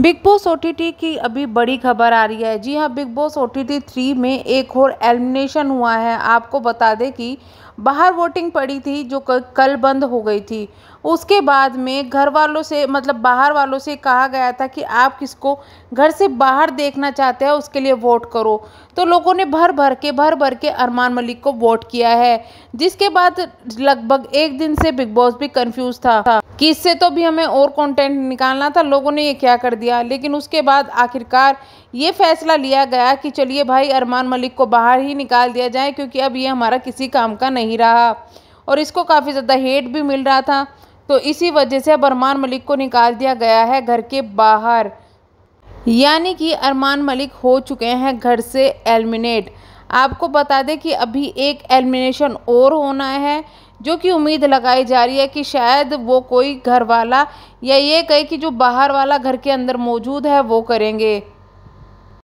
big Boss ओ की अभी बड़ी खबर आ रही है जी हाँ Bigg Boss O T three में एक और एलिमिनेशन हुआ है आपको बता दें कि बाहर वोटिंग पड़ी थी जो कल बंद हो गई थी उसके बाद में घर वालों से मतलब बाहर वालों से कहा गया था कि आप किसको घर से बाहर देखना चाहते हैं उसके लिए वोट करो तो लोगों ने भर भर के भर भर के अरमान मलिक को वोट किया है जिसके बाद लगभग एक दिन से बिग बॉस भी कंफ्यूज था कि इससे तो भी हमें और कंटेंट निकालना था लोगों ने ये क्या कर दिया लेकिन उसके बाद आखिरकार ये फैसला लिया गया कि चलिए भाई अरमान मलिक को बाहर ही निकाल दिया जाए क्योंकि अब ये हमारा किसी काम का नहीं रहा और इसको काफ़ी ज़्यादा हेट भी मिल रहा था तो इसी वजह से अब अरमान मलिक को निकाल दिया गया है घर के बाहर यानी कि अरमान मलिक हो चुके हैं घर से एलिमिनेट आपको बता दें कि अभी एक एलिमिनेशन और होना है जो कि उम्मीद लगाई जा रही है कि शायद वो कोई घर वाला या ये कहे कि जो बाहर वाला घर के अंदर मौजूद है वो करेंगे